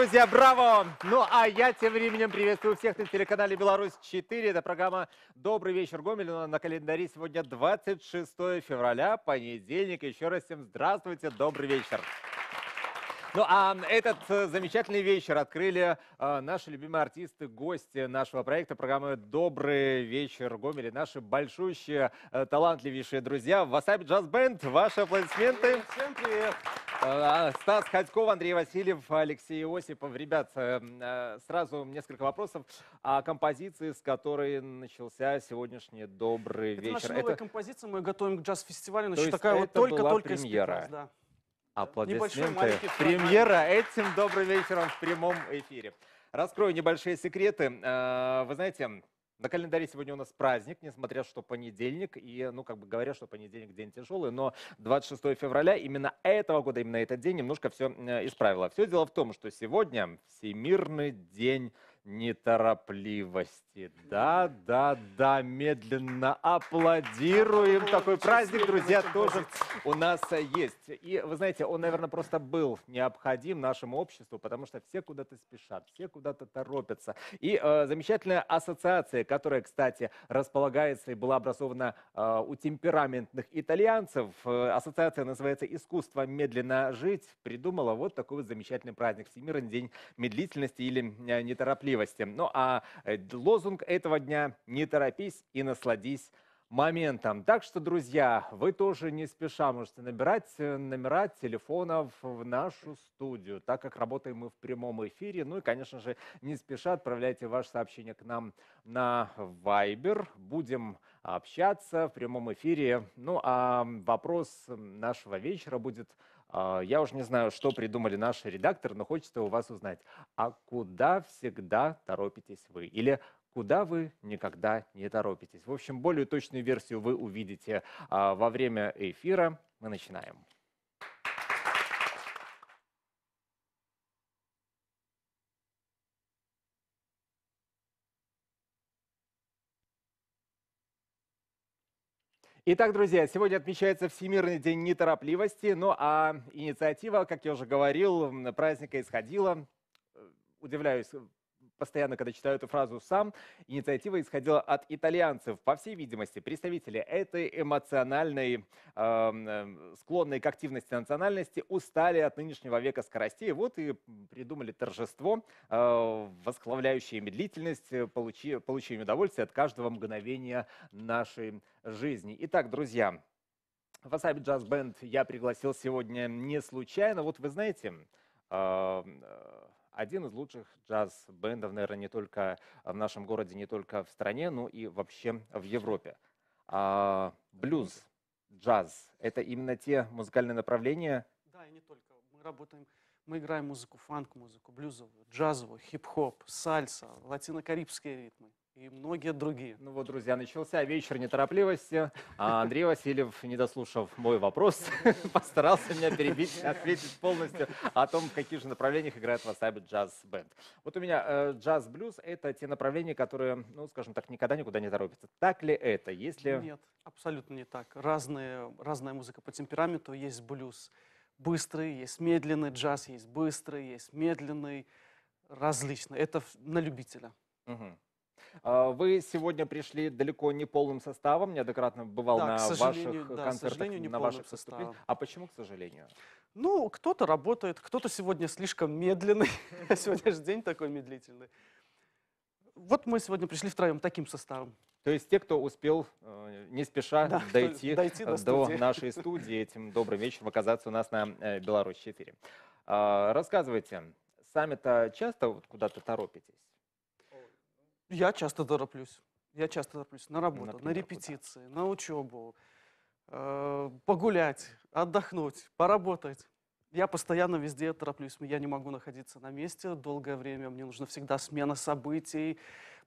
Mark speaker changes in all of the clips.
Speaker 1: друзья, браво! Ну, а я тем временем приветствую всех на телеканале «Беларусь-4». Это программа «Добрый вечер, Гомель». Ну, а на календаре сегодня 26 февраля, понедельник. Еще раз всем здравствуйте, добрый вечер. Ну, а этот э, замечательный вечер открыли э, наши любимые артисты, гости нашего проекта, программы «Добрый вечер, Гомели, наши большущие, э, талантливейшие друзья. Васаби Джаз Бенд, ваши аплодисменты. Всем привет. А, Стас Ходьков, Андрей Васильев, Алексей Осипов. Ребят, сразу несколько вопросов о композиции, с которой начался сегодняшний «Добрый это вечер». Наша это наша новая
Speaker 2: композиция, мы готовим к джаз-фестивалю, значит, такая вот только-только премьера. Спектац, да.
Speaker 1: Аплодисменты. Премьера этим добрым вечером в прямом эфире. Раскрою небольшие секреты. Э, вы знаете, на календаре сегодня у нас праздник, несмотря что понедельник, и, ну, как бы говорят, что понедельник день тяжелый, но 26 февраля именно этого года, именно этот день немножко все э, исправило. Все дело в том, что сегодня Всемирный день неторопливости гости. Да, да, да, медленно аплодируем. Такой праздник, друзья, тоже у нас э, есть. И вы знаете, он, наверное, просто был необходим нашему обществу, потому что все куда-то спешат, все куда-то торопятся. И э, замечательная ассоциация, которая, кстати, располагается и была образована э, у темпераментных итальянцев. Э, ассоциация называется «Искусство медленно жить». Придумала вот такой вот замечательный праздник. Всемирный день медлительности или э, неторопливости. Ну а э, лозунг лозунг этого дня «Не торопись и насладись моментом». Так что, друзья, вы тоже не спеша можете набирать э, номера телефонов в нашу студию, так как работаем мы в прямом эфире. Ну и, конечно же, не спеша отправляйте ваше сообщение к нам на Viber. Будем общаться в прямом эфире. Ну а вопрос нашего вечера будет э, я уже не знаю, что придумали наши редакторы, но хочется у вас узнать, а куда всегда торопитесь вы? Или куда вы никогда не торопитесь. В общем, более точную версию вы увидите а, во время эфира. Мы начинаем. Итак, друзья, сегодня отмечается Всемирный день неторопливости, ну а инициатива, как я уже говорил, праздника исходила. Э, удивляюсь постоянно, когда читаю эту фразу сам, инициатива исходила от итальянцев. По всей видимости, представители этой эмоциональной, э, склонной к активности национальности устали от нынешнего века скоростей. Вот и придумали торжество, э, восхлавляющее медлительность, э, получи, получение удовольствия от каждого мгновения нашей жизни. Итак, друзья, Васаби Джаз Бенд я пригласил сегодня не случайно. Вот вы знаете, э, э один из лучших джаз-бендов, наверное, не только в нашем городе, не только в стране, но и вообще в Европе. А, блюз, джаз – это именно те музыкальные направления? Да, и не
Speaker 2: только. Мы работаем, мы играем музыку, фанк-музыку, блюзовую, джазовую, хип-хоп, сальса, латино-карибские ритмы и многие другие. Ну вот, друзья, начался вечер неторопливости.
Speaker 1: А Андрей Васильев, не дослушав мой вопрос, постарался меня перебить, ответить полностью о том, в каких же направлениях играет в Васаби джаз-бенд. Вот у меня джаз-блюз э, — это те направления, которые, ну, скажем так, никогда никуда не торопятся. Так ли это? Если... Нет,
Speaker 2: абсолютно не так. Разные, разная музыка по темпераменту. Есть блюз быстрый, есть медленный джаз, есть быстрый, есть медленный. Различно. Это на любителя.
Speaker 1: Угу. А, вы сегодня пришли далеко не полным составом, неоднократно бывал да, на ваших э, да, концертах, не на ваших составах. А почему, к сожалению?
Speaker 2: Ну, кто-то работает, кто-то сегодня слишком медленный, а сегодня же день такой медлительный. Вот мы сегодня пришли втроем таким составом. То есть те, кто успел
Speaker 1: э, не спеша да, дойти, э, дойти до, до нашей студии, этим добрым вечером оказаться у нас на э, Беларусь 4. Э, а, рассказывайте, сами-то часто вот куда-то торопитесь?
Speaker 2: Я часто тороплюсь. Я часто тороплюсь на работу, Например, на репетиции, куда? на учебу, э, погулять, отдохнуть, поработать. Я постоянно везде тороплюсь, я не могу находиться на месте долгое время, мне нужна всегда смена событий,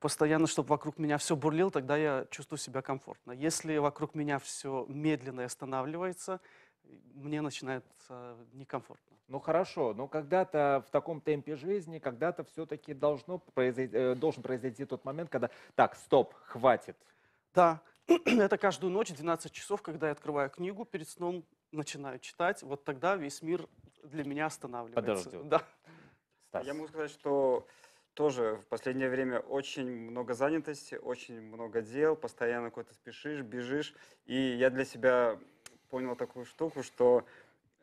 Speaker 2: постоянно, чтобы вокруг меня все бурлил, тогда я чувствую себя комфортно. Если вокруг меня все медленно останавливается, мне начинает э, некомфортно. Ну хорошо, но когда-то в таком темпе жизни, когда-то все-таки должно произойти, э, должен произойти тот момент, когда так, стоп, хватит. Да, это каждую ночь, 12 часов, когда я открываю книгу перед сном, начинаю читать, вот тогда весь мир для меня останавливается. Подождет. Да.
Speaker 1: Стас. Я могу сказать, что тоже в последнее время очень много занятости, очень много дел, постоянно куда-то спешишь, бежишь. И я для себя понял такую штуку, что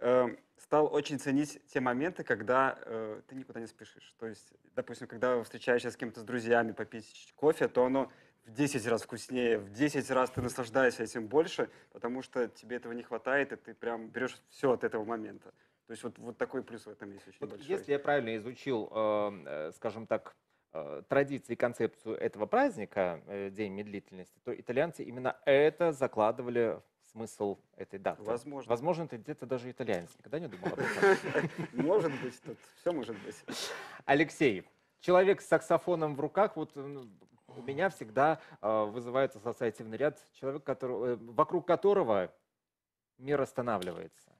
Speaker 1: Э, стал очень ценить те моменты, когда э, ты никуда не спешишь. То есть, допустим, когда встречаешься с кем-то с друзьями попить кофе, то оно в 10 раз вкуснее, в 10 раз ты наслаждаешься этим больше, потому что тебе этого не хватает, и ты прям берешь все от этого момента. То есть вот,
Speaker 3: вот такой плюс в этом есть очень вот большой. Если я
Speaker 1: правильно изучил, эм, э, скажем так, э, традиции и концепцию этого праздника, э, День медлительности, то итальянцы именно это закладывали в смысл этой даты. Возможно. Возможно, ты где-то даже итальянец. Никогда не думал об этом? Может быть, тут все может быть. Алексей, человек с саксофоном в руках, вот э, ну, у меня всегда э, вызывает ассоциативный ряд, человек, э, вокруг которого мир останавливается.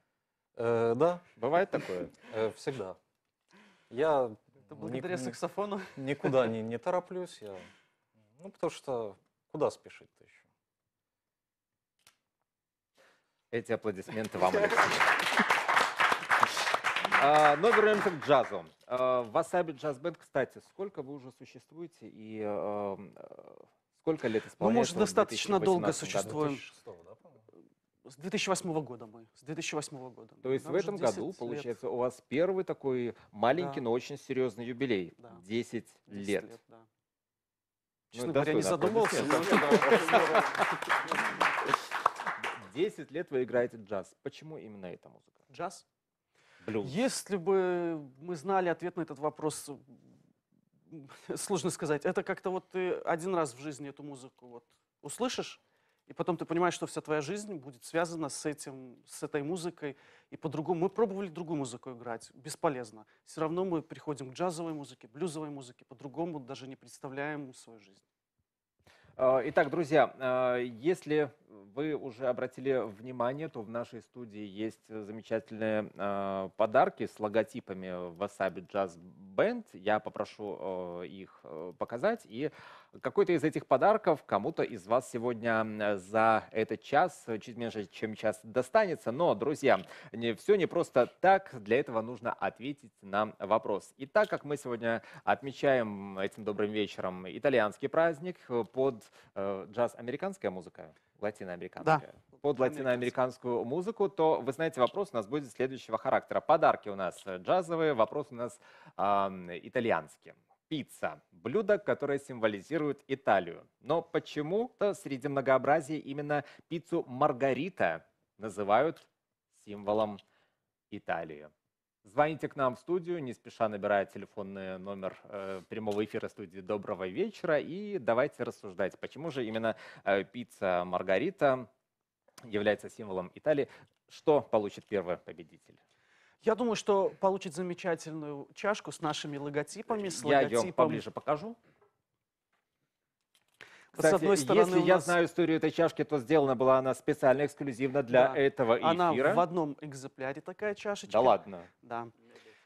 Speaker 1: да. Бывает такое? всегда. Я Это благодаря ни, саксофону. никуда не, не тороплюсь. Я, ну, потому что куда спешить-то еще? Эти аплодисменты вам, Алексей. А, но вернемся к джазу. Васаби Джаз Бенд, кстати, сколько вы уже существуете и а, сколько лет исполняется? Ну, мы уже достаточно долго существуем. 2006,
Speaker 2: да, с 2008 года мы. С 2008 года. То есть Нам в этом году, лет. получается,
Speaker 1: у вас первый такой маленький, да. но очень серьезный юбилей. Да. 10, 10 лет. лет
Speaker 4: да. Ну, Честно ну, говоря, не задумывался.
Speaker 1: 10 лет вы играете джаз. Почему именно эта музыка? Джаз? Блюз.
Speaker 2: Если бы мы знали ответ на этот вопрос, сложно сказать. Это как-то вот ты один раз в жизни эту музыку вот услышишь, и потом ты понимаешь, что вся твоя жизнь будет связана с этим, с этой музыкой. И по-другому. Мы пробовали другую музыку играть. Бесполезно. Все равно мы приходим к джазовой музыке, блюзовой музыке. По-другому даже не представляем свою жизнь. А, итак, друзья, а, если
Speaker 1: вы уже обратили внимание, то в нашей студии есть э, замечательные э, подарки с логотипами Wasabi Jazz Band. Я попрошу э, их э, показать. И какой-то из этих подарков кому-то из вас сегодня э, за этот час, чуть меньше, чем час, достанется. Но, друзья, не, все не просто так. Для этого нужно ответить на вопрос. И так как мы сегодня отмечаем этим добрым вечером итальянский праздник под э, джаз-американская музыка, латиноамериканская. Да. Ну, под латиноамериканскую музыку, то вы знаете, вопрос у нас будет следующего характера. Подарки у нас э, джазовые, вопрос у нас э, итальянские. Пицца – блюдо, которое символизирует Италию. Но почему-то среди многообразия именно пиццу «Маргарита» называют символом Италии. Звоните к нам в студию, не спеша набирая телефонный номер э, прямого эфира студии «Доброго вечера» и давайте рассуждать, почему же именно э, пицца «Маргарита» является символом Италии. Что получит первый победитель?
Speaker 2: Я думаю, что получит замечательную чашку с нашими логотипами. С Я логотипом... ее поближе покажу. Кстати, с одной стороны, если я знаю
Speaker 1: историю этой чашки, то сделана была она специально, эксклюзивно для да. этого эфира. Она в
Speaker 2: одном экземпляре такая чашечка. Да ладно? Да.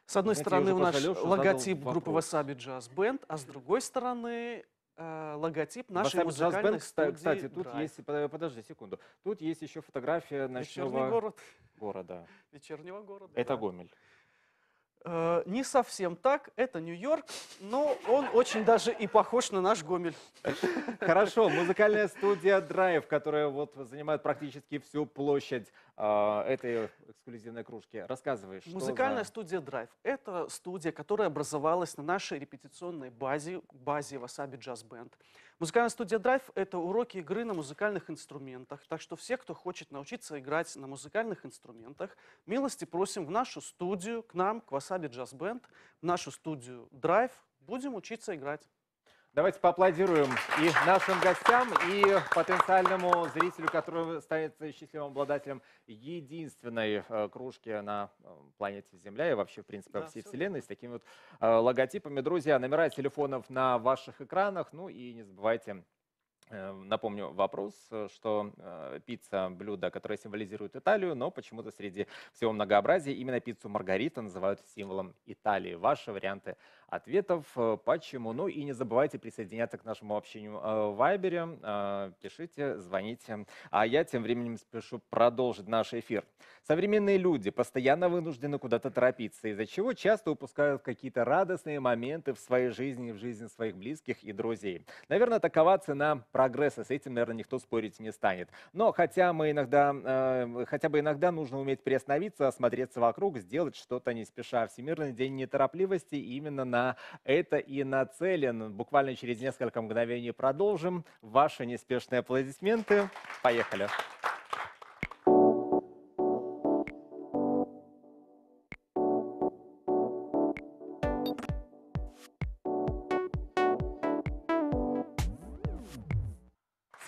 Speaker 2: С одной Знаете, стороны, у нас логотип группы Wasabi Jazz Band, а с другой стороны, э, логотип нашей Wasabi музыкальной Jazz Band, студии Кстати, тут Drive. есть, подожди секунду,
Speaker 1: тут есть еще фотография ночного... Вечерний город. Города.
Speaker 2: Вечернего города. Это да. Гомель. Э, не совсем так, это Нью-Йорк, но он очень даже и похож на наш Гомель. Хорошо, музыкальная
Speaker 1: студия Drive, которая вот занимает практически всю площадь э, этой эксклюзивной кружки. Рассказывай, что Музыкальная
Speaker 2: за... студия Drive – это студия, которая образовалась на нашей репетиционной базе, базе Васаби Джаз Бенд. Музыкальная студия Drive – это уроки игры на музыкальных инструментах. Так что все, кто хочет научиться играть на музыкальных инструментах, милости просим в нашу студию, к нам, к Васаби Джаз Бенд, в нашу студию Drive, Будем учиться играть. Давайте поаплодируем и нашим гостям, и потенциальному зрителю, который
Speaker 1: станет счастливым обладателем единственной э, кружки на э, планете Земля и вообще, в принципе, во всей да, Вселенной, с такими вот э, логотипами. Друзья, номера телефонов на ваших экранах, ну и не забывайте Напомню вопрос, что пицца – блюдо, которое символизирует Италию, но почему-то среди всего многообразия именно пиццу Маргарита называют символом Италии. Ваши варианты – ответов. Э, почему? Ну и не забывайте присоединяться к нашему общению э, в Вайбере. Э, пишите, звоните. А я тем временем спешу продолжить наш эфир. Современные люди постоянно вынуждены куда-то торопиться, из-за чего часто упускают какие-то радостные моменты в своей жизни, в жизни своих близких и друзей. Наверное, такова цена прогресса, с этим, наверное, никто спорить не станет. Но хотя мы иногда, э, хотя бы иногда нужно уметь приостановиться, осмотреться вокруг, сделать что-то не спеша. Всемирный день неторопливости именно на это и нацелен. Буквально через несколько мгновений продолжим. Ваши неспешные аплодисменты. Поехали. Поехали.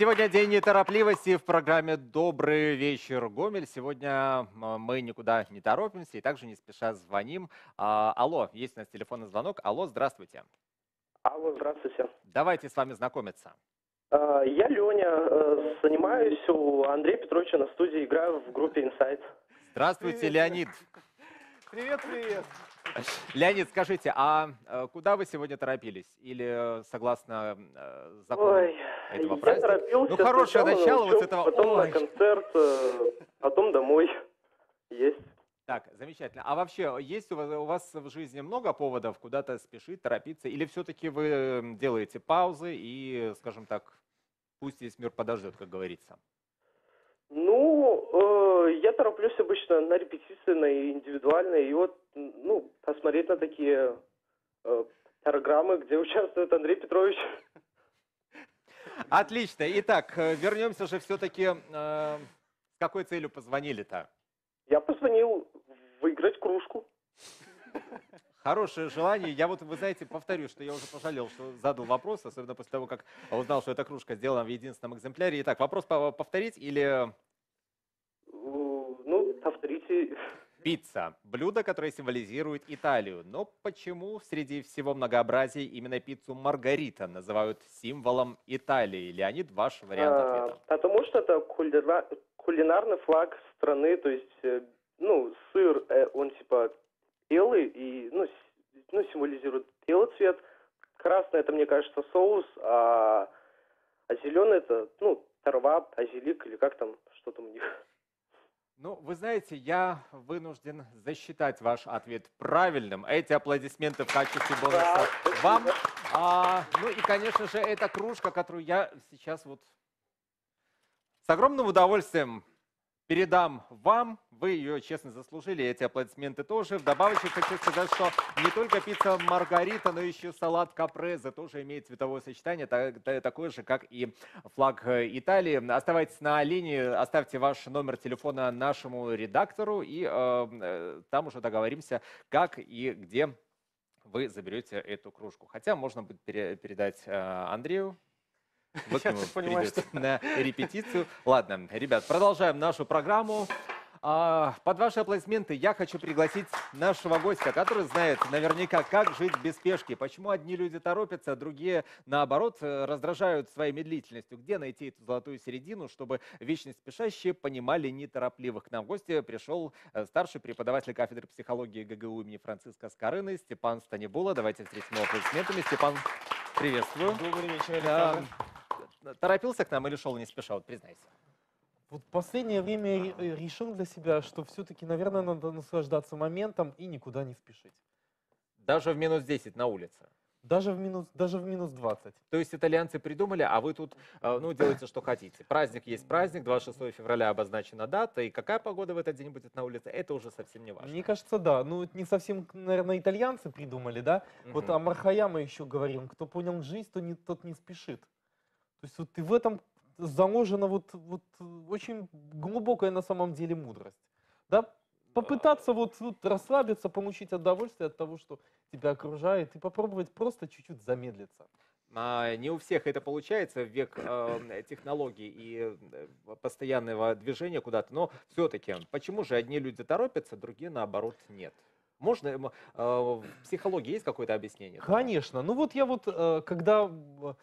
Speaker 1: Сегодня день неторопливости в программе «Добрый вечер, Гомель». Сегодня а, мы никуда не торопимся и также не спеша звоним. А, алло, есть у нас телефонный звонок. Алло, здравствуйте.
Speaker 5: Алло, здравствуйте.
Speaker 1: Давайте с вами знакомиться.
Speaker 5: А, я Леня, э, занимаюсь у Андрея Петровича на студии, играю в группе Insight.
Speaker 1: Здравствуйте, привет. Леонид.
Speaker 2: Привет, привет.
Speaker 1: Леонид, скажите, а э, куда вы сегодня торопились? Или э, согласно э, закону Ой,
Speaker 2: этого я праздника? торопился. Ну, хорошее начало вот этого. Потом Ой. на
Speaker 1: концерт, потом домой. Есть. Так, замечательно. А вообще, есть у вас, у вас в жизни много поводов куда-то спешить, торопиться? Или все-таки вы делаете паузы и, скажем так, пусть весь мир подождет, как говорится?
Speaker 5: Ну, я тороплюсь обычно на репетиции, на индивидуальные, и вот, ну, посмотреть на такие э, программы, где участвует Андрей Петрович.
Speaker 1: Отлично. Итак, э, вернемся же все-таки. Э, какой целью позвонили-то?
Speaker 3: Я позвонил выиграть кружку.
Speaker 1: Хорошее желание. Я вот, вы знаете, повторю, что я уже пожалел, что задал вопрос, особенно после того, как узнал, что эта кружка сделана в единственном экземпляре. Итак, вопрос повторить или Пицца – блюдо, которое символизирует Италию. Но почему среди всего многообразия именно пиццу Маргарита называют символом Италии? Леонид, ваш вариант а, ответа.
Speaker 5: А, потому что это кулина... кулинарный флаг страны, то есть, э, ну, сыр, э, он типа белый и, ну, ну символизирует белый цвет. Красный – это, мне кажется, соус, а, а зеленый – это, ну, трава, азелик или как там, что там у них.
Speaker 1: Ну, вы знаете, я вынужден засчитать ваш ответ правильным. Эти аплодисменты в качестве бонуса да, вам. А, ну и, конечно же, эта кружка, которую я сейчас вот с огромным удовольствием передам вам. Вы ее честно заслужили, эти аплодисменты тоже. Вдобавок хочу сказать, что не только пицца Маргарита, но еще салат капрезе тоже имеет цветовое сочетание, такое же, как и флаг э, Италии. Оставайтесь на линии, оставьте ваш номер телефона нашему редактору, и э, э там уже договоримся, как и где вы заберете эту кружку. Хотя можно будет передать э, Андрею. Вот Я понимаю, что... на репетицию. Ладно, ребят, продолжаем нашу программу. А, под ваши аплодисменты я хочу пригласить нашего гостя, который знает наверняка, как жить без спешки. Почему одни люди торопятся, а другие, наоборот, э, раздражают своей медлительностью. Где найти эту золотую середину, чтобы вечно спешащие понимали неторопливых? К нам в гости пришел э, старший преподаватель кафедры психологии ГГУ имени Франциска Скорыны Степан Станибула. Давайте встретим его аплодисментами. Степан, приветствую. Добрый вечер, Александр торопился к нам или шел не спеша, вот признайся. Вот
Speaker 5: последнее время э, решил для себя, что все-таки, наверное, надо наслаждаться моментом и никуда не спешить.
Speaker 1: Даже в минус 10 на улице.
Speaker 5: Даже в, минус, даже в минус 20.
Speaker 1: То есть итальянцы придумали, а вы тут э, ну, делаете, что хотите. Праздник есть праздник, 26 февраля обозначена дата, и какая погода в этот день будет на улице, это уже совсем не важно. Мне кажется, да. Ну,
Speaker 5: не совсем, наверное, итальянцы придумали, да? Угу. Вот о Мархая мы еще говорим. Кто понял жизнь, то не, тот не спешит. То есть вот и в этом заложена вот, вот э, очень глубокая на самом деле мудрость. Да? Попытаться вот, вот расслабиться, получить удовольствие от того, что тебя окружает, и попробовать просто чуть-чуть замедлиться.
Speaker 1: А, не у всех это получается в век э, технологий и э, постоянного движения куда-то, но все-таки почему же одни люди торопятся, другие наоборот нет? Можно э, в психологии есть какое-то объяснение?
Speaker 5: Конечно. Ну вот я вот, э, когда э,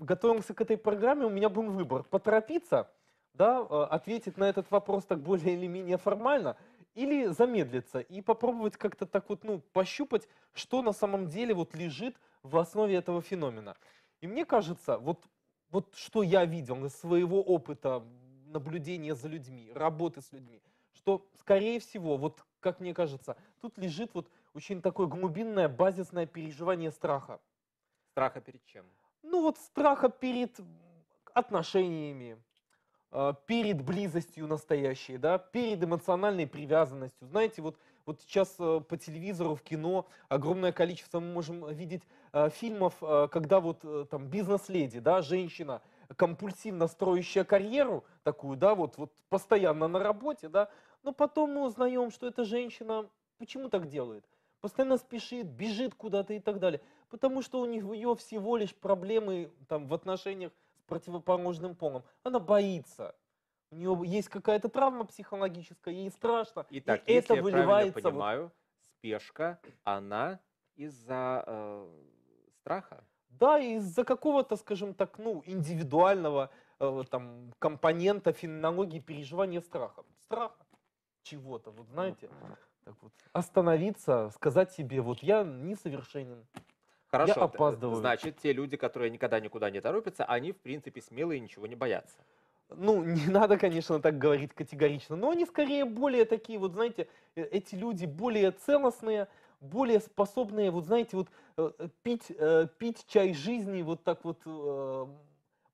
Speaker 5: готовимся к этой программе, у меня был выбор. Поторопиться, да, э, ответить на этот вопрос так более или менее формально, или замедлиться и попробовать как-то так вот, ну, пощупать, что на самом деле вот лежит в основе этого феномена. И мне кажется, вот, вот что я видел из своего опыта наблюдения за людьми, работы с людьми, что, скорее всего, вот как мне кажется, тут лежит вот очень такое глубинное базисное переживание страха.
Speaker 1: Страха перед чем?
Speaker 5: Ну вот страха перед отношениями, э, перед близостью настоящей, да, перед эмоциональной привязанностью. Знаете, вот, вот сейчас э, по телевизору, в кино огромное количество мы можем видеть э, фильмов, когда вот там бизнес-леди, да, женщина, компульсивно строящая карьеру такую, да, вот, вот постоянно на работе, да, но потом мы узнаем, что эта женщина почему так делает? постоянно спешит, бежит куда-то и так далее. Потому что у нее всего лишь проблемы там, в отношениях с противоположным полом. Она боится. У нее есть какая-то травма психологическая, ей страшно. Итак, и если это я выливается правильно понимаю,
Speaker 1: вот... спешка, она
Speaker 5: из-за э, страха. Да, из-за какого-то, скажем так, ну, индивидуального э, там, компонента феноменологии переживания страха. Страха чего-то, вот знаете так вот, остановиться, сказать себе, вот я несовершенен. Хорошо. Я опаздываю.
Speaker 1: Значит, те люди, которые никогда никуда не торопятся, они, в принципе, смелые и ничего не боятся.
Speaker 5: Ну, не надо, конечно, так говорить категорично, но они скорее более такие, вот знаете, э, эти люди более целостные, более способные, вот знаете, вот э, э, пить, пить чай жизни вот так вот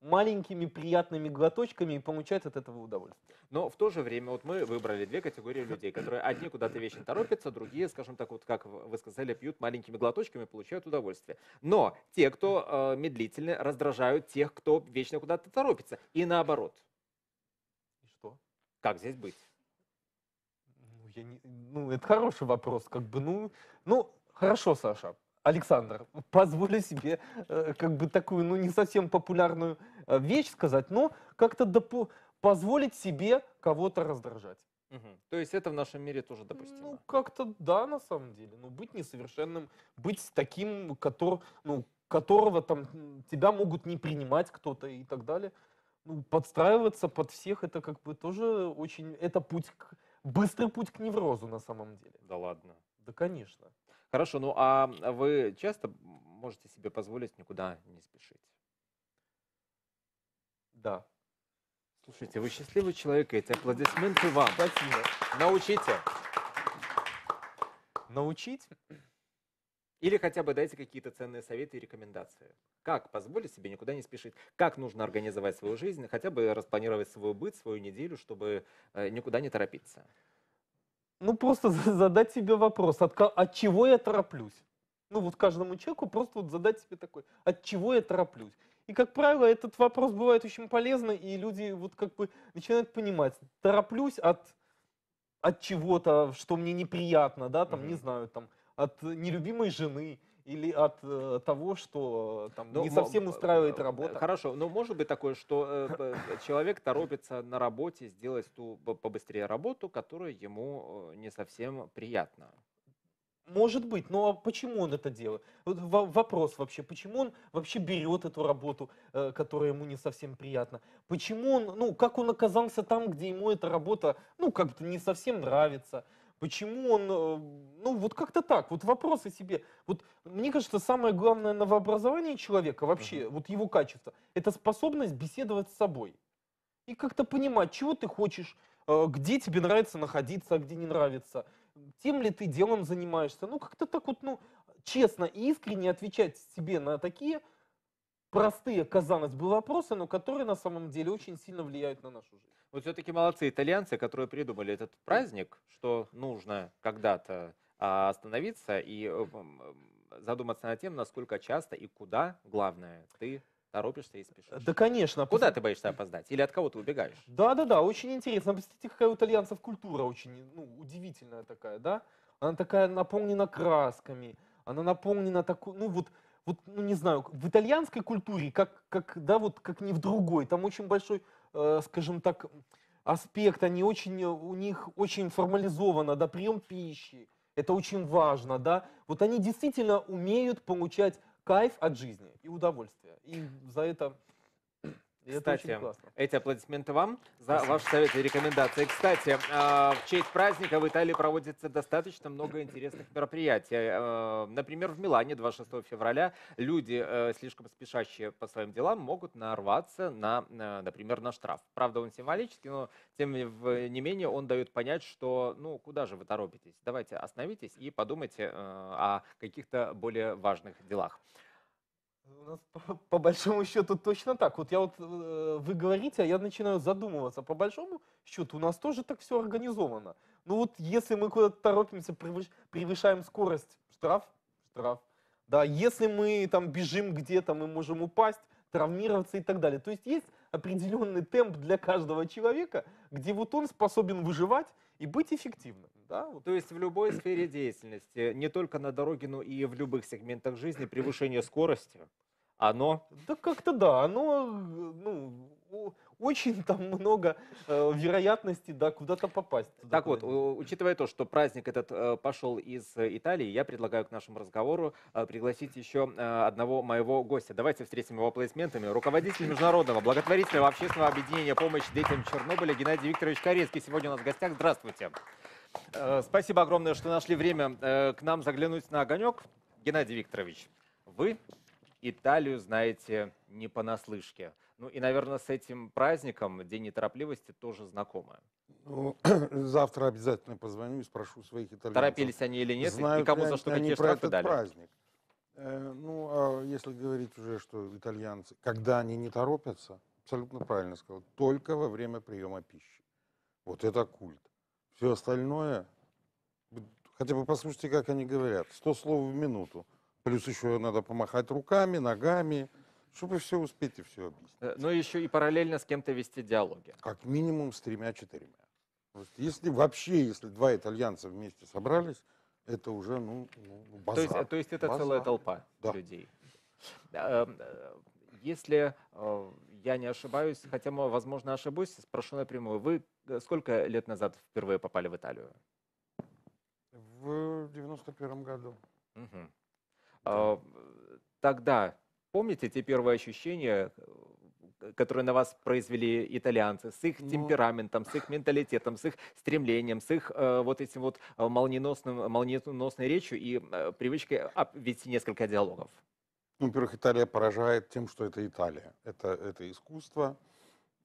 Speaker 5: маленькими приятными глоточками и получают от этого удовольствие.
Speaker 1: Но в то же время вот мы выбрали две категории людей, которые одни куда-то вечно торопятся, другие, скажем так, вот как вы сказали, пьют маленькими глоточками и получают удовольствие. Но те, кто э, медлительны, раздражают тех, кто вечно куда-то торопится. И наоборот. И что? Как здесь быть?
Speaker 5: Ну, я не, ну, это хороший вопрос. Как бы, ну, ну, хорошо, Саша, Александр, позволю себе э, как бы такую, ну, не совсем популярную э, вещь сказать, но как-то позволить себе кого-то раздражать.
Speaker 4: Угу.
Speaker 1: То есть это в нашем мире тоже допустимо? Ну, как-то да, на самом
Speaker 5: деле. Ну, быть несовершенным, быть таким, который, ну, которого там тебя могут не принимать кто-то и так далее. Ну, подстраиваться под всех, это как бы тоже очень... Это путь, к, быстрый путь к неврозу на самом деле.
Speaker 1: Да ладно? Да, конечно. Хорошо, ну а вы часто можете себе позволить никуда не спешить? Да. Слушайте, вы счастливый человек, эти аплодисменты вам. Спасибо. Научите. Научить? Или хотя бы дайте какие-то ценные советы и рекомендации. Как позволить себе никуда не спешить? Как нужно организовать свою жизнь? Хотя бы распланировать свой быт, свою неделю, чтобы э, никуда не торопиться?
Speaker 5: ну просто задать себе вопрос, от, от чего я тороплюсь? Ну вот каждому человеку просто вот задать себе такой, от чего я тороплюсь? И, как правило, этот вопрос бывает очень полезно, и люди вот как бы начинают понимать, тороплюсь от, от чего-то, что мне неприятно, да, там, mm-hmm. не знаю, там, от нелюбимой жены, или от э, того, что э, там, но, ну, не совсем устраивает э, работа.
Speaker 1: Хорошо, но может быть такое, что э, человек торопится на работе сделать ту побыстрее работу, которая ему э, не совсем приятна.
Speaker 5: Может быть, но почему он это делает? Вот вопрос вообще, почему он вообще берет эту работу, которая ему не совсем приятна? Почему он, ну, как он оказался там, где ему эта работа, ну, как-то не совсем нравится? Почему он, э, ну вот как-то так, вот вопросы себе. Вот мне кажется, самое главное новообразование человека вообще, uh-huh. вот его качество, это способность беседовать с собой. И как-то понимать, чего ты хочешь, э, где тебе нравится находиться, а где не нравится. Тем ли ты делом занимаешься. Ну как-то так вот, ну честно и искренне отвечать себе на такие простые, казалось бы, вопросы, но которые на самом деле очень сильно влияют на нашу жизнь.
Speaker 1: Вот все-таки молодцы итальянцы, которые придумали этот праздник, что нужно когда-то а, остановиться и э, задуматься над тем, насколько часто и куда, главное, ты торопишься и спешишь. Да, конечно. А куда ты боишься опоздать? Или от кого ты убегаешь?
Speaker 5: Да, да, да, очень интересно. Посмотрите, какая у итальянцев культура очень ну, удивительная такая, да? Она такая наполнена красками, она наполнена такой, ну вот, вот, ну не знаю, в итальянской культуре, как, как, да, вот, как не в другой, там очень большой Э, скажем так, аспект, они очень, э, у них очень формализовано, да, прием пищи, это очень важно, да. Вот они действительно умеют получать кайф от жизни и удовольствие. И за это кстати,
Speaker 1: эти аплодисменты вам за Спасибо. ваши советы и рекомендации. Кстати, э, в честь праздника в Италии проводится достаточно много интересных мероприятий. Э, например, в Милане 26 февраля люди, э, слишком спешащие по своим делам, могут нарваться на, например, на штраф. Правда, он символический, но тем не менее он дает понять, что ну куда же вы торопитесь? Давайте остановитесь и подумайте о каких-то более важных делах.
Speaker 5: У нас по, по большому счету точно так. Вот я вот э, вы говорите, а я начинаю задумываться. По большому счету у нас тоже так все организовано. Ну вот если мы куда-то торопимся, превыш, превышаем скорость, штраф, штраф. Да, если мы там бежим где-то, мы можем упасть, травмироваться и так далее. То есть есть определенный темп для каждого человека, где вот он способен выживать и быть эффективным.
Speaker 1: Да? То есть в любой сфере деятельности, не только на дороге, но и в любых сегментах жизни превышение скорости, оно... Да как-то да, оно ну, очень там много э,
Speaker 5: вероятностей да, куда-то
Speaker 1: попасть. Туда, так куда вот, учитывая то, что праздник этот э, пошел из э, Италии, я предлагаю к нашему разговору э, пригласить еще э, одного моего гостя. Давайте встретим его аплодисментами. Руководитель Международного благотворительного общественного объединения помощи детям Чернобыля» Геннадий Викторович Корецкий сегодня у нас в гостях. Здравствуйте. Э, спасибо огромное, что нашли время э, к нам заглянуть на огонек. Геннадий Викторович, вы Италию знаете не понаслышке. Ну и, наверное, с этим праздником День неторопливости тоже знакомы.
Speaker 3: Ну, завтра обязательно позвоню и спрошу своих итальянцев. Торопились они или нет, знают и кому за что они какие про этот дали. праздник. Э, ну, а если говорить уже, что итальянцы, когда они не торопятся, абсолютно правильно сказал, только во время приема пищи. Вот это культ. Все остальное, хотя бы послушайте, как они говорят, 100 слов в минуту. Плюс еще надо помахать руками, ногами, чтобы все успеть и все объяснить.
Speaker 1: Э, Но ну, еще и параллельно с кем-то вести диалоги.
Speaker 3: Как минимум с тремя-четырьмя. Если вообще, если два итальянца вместе собрались, это уже, ну, ну, ну э, базар. То есть, то есть это базар. целая толпа да. людей.
Speaker 1: Э, если я не ошибаюсь, хотя, возможно, ошибусь, спрошу напрямую. Вы Э, сколько лет назад впервые попали в Италию?
Speaker 3: В 91 году. Угу. Да.
Speaker 1: А, тогда помните те первые ощущения, э, которые на вас произвели итальянцы, с их ну... темпераментом, с их менталитетом, с их стремлением, с их э, вот этим вот э, молниеносным, молниеносной речью и э, привычкой вести несколько диалогов?
Speaker 3: Ну, во-первых, Италия поражает тем, что это Италия. Это, это искусство,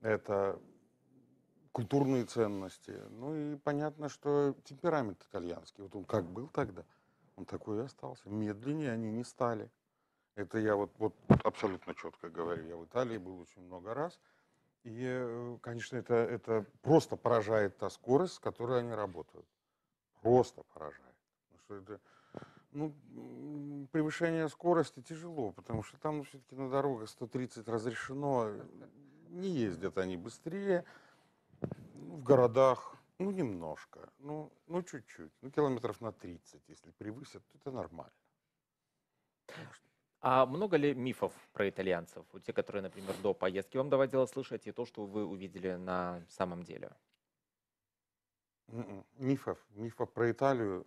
Speaker 3: это культурные ценности. Ну и понятно, что темперамент итальянский. Вот он как был тогда, он такой и остался. Медленнее они не стали. Это я вот, вот абсолютно четко говорю. Я в Италии был очень много раз. И, э, конечно, это, это просто поражает та скорость, с которой они работают. Просто поражает. Потому что это, ну, превышение скорости тяжело, потому что там все-таки на дорогах 130 разрешено. Не ездят они быстрее в городах, ну, немножко, ну, ну, чуть-чуть, ну, километров на 30, если превысят, то это нормально.
Speaker 1: Конечно. А много ли мифов про итальянцев? У тех, которые, например, до поездки вам доводилось слышать, и то, что вы увидели на самом деле?
Speaker 3: М-м, мифов, мифов про Италию,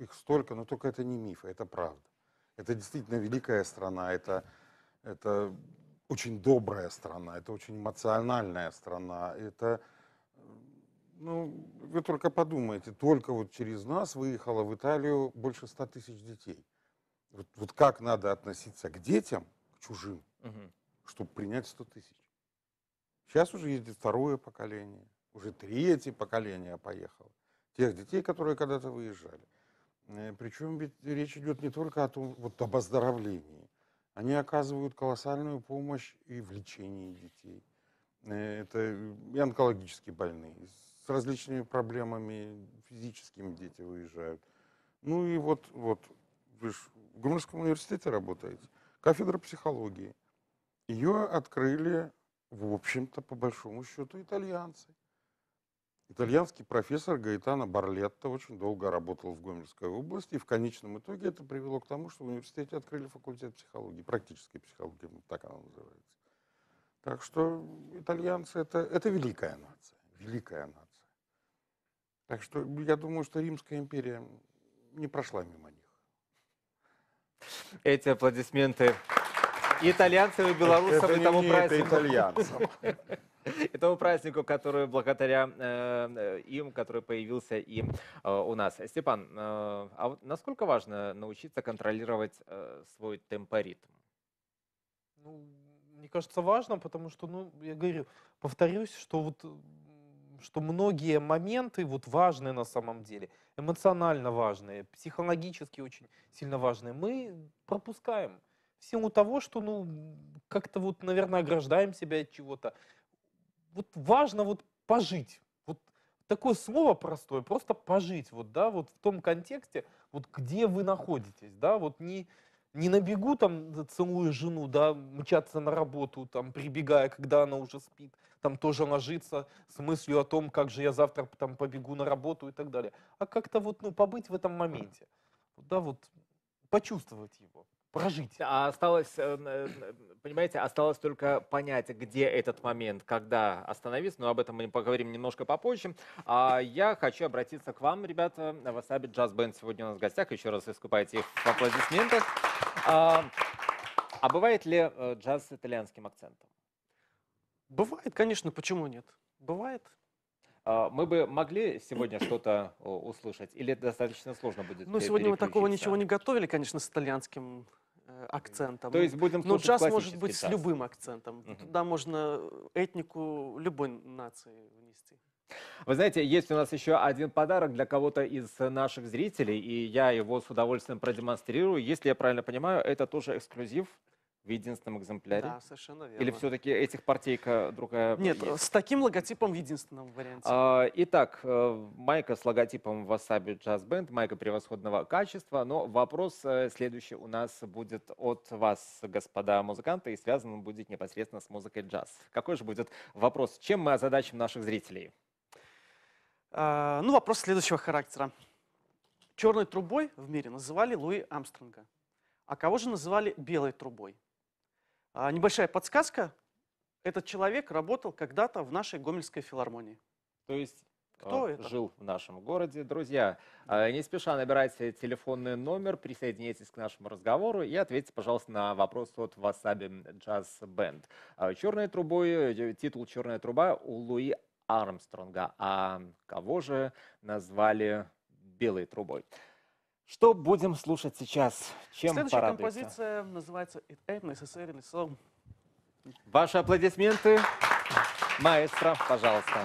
Speaker 3: их столько, но только это не мифы, это правда. Это действительно великая страна, это, это очень добрая страна, это очень эмоциональная страна, это ну, вы только подумайте, только вот через нас выехало в Италию больше ста тысяч детей. Вот, вот как надо относиться к детям, к чужим, угу. чтобы принять сто тысяч. Сейчас уже едет второе поколение, уже третье поколение поехало. Тех детей, которые когда-то выезжали. Э, Причем ведь речь идет не только о том, вот об оздоровлении. Они оказывают колоссальную помощь и в лечении детей. Э, это и онкологически больные, различными проблемами физическими дети выезжают. Ну и вот, вот вы же в Гомельском университете работаете, кафедра психологии. Ее открыли, в общем-то, по большому счету, итальянцы. Итальянский профессор Гаэтано Барлетто очень долго работал в Гомельской области, и в конечном итоге это привело к тому, что в университете открыли факультет психологии, практической психологии, так она называется. Так что итальянцы это, это великая нация, великая нация. Так что я думаю, что Римская империя не прошла мимо них.
Speaker 1: Эти аплодисменты
Speaker 3: итальянцам и
Speaker 1: белорусам это и тому мне, празднику. Это итальянцам. И тому празднику, который благодаря э, им, который появился и э, у нас. Степан, э, а вот насколько важно научиться контролировать свой темпоритм?
Speaker 5: Ну, мне кажется, важно, потому что, ну, я говорю, повторюсь, что вот что многие моменты вот важные на самом деле, эмоционально важные, психологически очень сильно важные, мы пропускаем в силу того, что, ну, как-то вот, наверное, ограждаем себя от чего-то. Вот важно вот пожить. Вот такое слово простое, просто пожить, вот, да, вот в том контексте, вот где вы находитесь, да, вот не, не на бегу там целую жену, да, мчаться на работу, там, прибегая, когда она уже спит, там тоже ложиться с мыслью о том, как же я завтра там побегу на работу и так далее. А как-то вот, ну, побыть в этом моменте, да, вот почувствовать его
Speaker 1: прожить. А осталось, э, э, э, понимаете, осталось только понять, где этот момент, когда остановиться, но об этом мы поговорим немножко попозже. А я хочу обратиться к вам, ребята, Васаби Джаз Бенд сегодня у нас в гостях, еще раз искупайте их в аплодисментах. А, а бывает ли э, джаз с итальянским акцентом?
Speaker 2: Бывает, конечно, почему нет? Бывает.
Speaker 1: А, мы бы могли сегодня что-то услышать, или это достаточно сложно будет? Ну, сегодня мы такого
Speaker 2: ничего не готовили, конечно, с итальянским э, акцентом. То есть будем Но слушать джаз может классический быть с любым акцентом. Мгм. Туда можно этнику любой нации внести.
Speaker 1: Вы знаете, есть у нас еще один подарок для кого-то из наших зрителей, и я его с удовольствием продемонстрирую. Если я правильно понимаю, это тоже эксклюзив в единственном экземпляре? Да, совершенно верно. Или все-таки этих партийка другая? Нет, есть? с
Speaker 2: таким логотипом в единственном варианте. А,
Speaker 1: итак, э, майка с логотипом Wasabi Jazz Band, майка превосходного качества, но вопрос э, следующий у нас будет от вас, господа музыканты, и связан он будет непосредственно с музыкой джаз. Какой же будет вопрос? Чем мы озадачим наших зрителей?
Speaker 2: А, ну, вопрос следующего характера. Черной трубой в мире называли Луи Амстронга. А кого же называли белой трубой? А, небольшая подсказка. Этот человек работал когда-то в нашей Гомельской филармонии. То есть э, кто это? жил в
Speaker 1: нашем городе. Друзья,
Speaker 2: э, не спеша набирайте телефонный
Speaker 1: номер, присоединяйтесь к нашему разговору и ответьте, пожалуйста, на вопрос от Wasabi Jazz Band. Э, Черной трубой, титул «Черная труба» у Луи Армстронга, а кого же назвали белой трубой. Что будем слушать сейчас? Чем Следующая порадуется? композиция
Speaker 2: называется «It ain't necessarily so».
Speaker 1: Ваши аплодисменты. Маэстро, пожалуйста.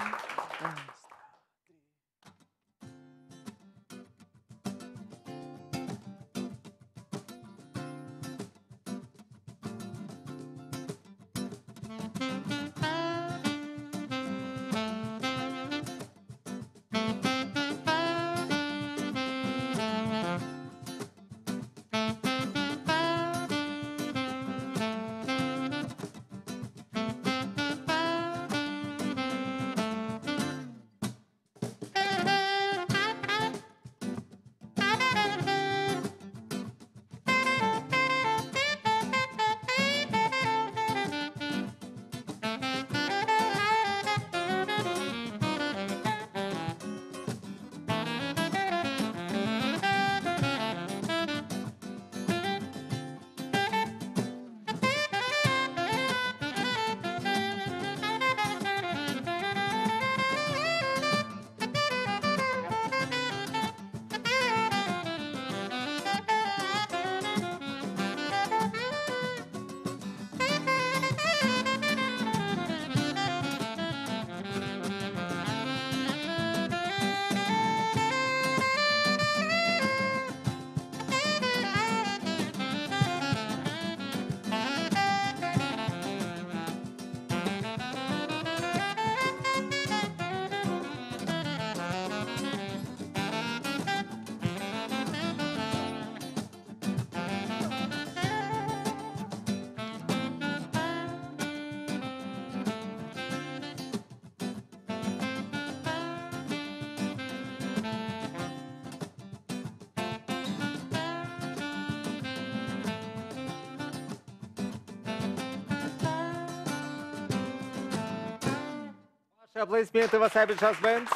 Speaker 1: аплодисменты Васаби Джаз Бенд.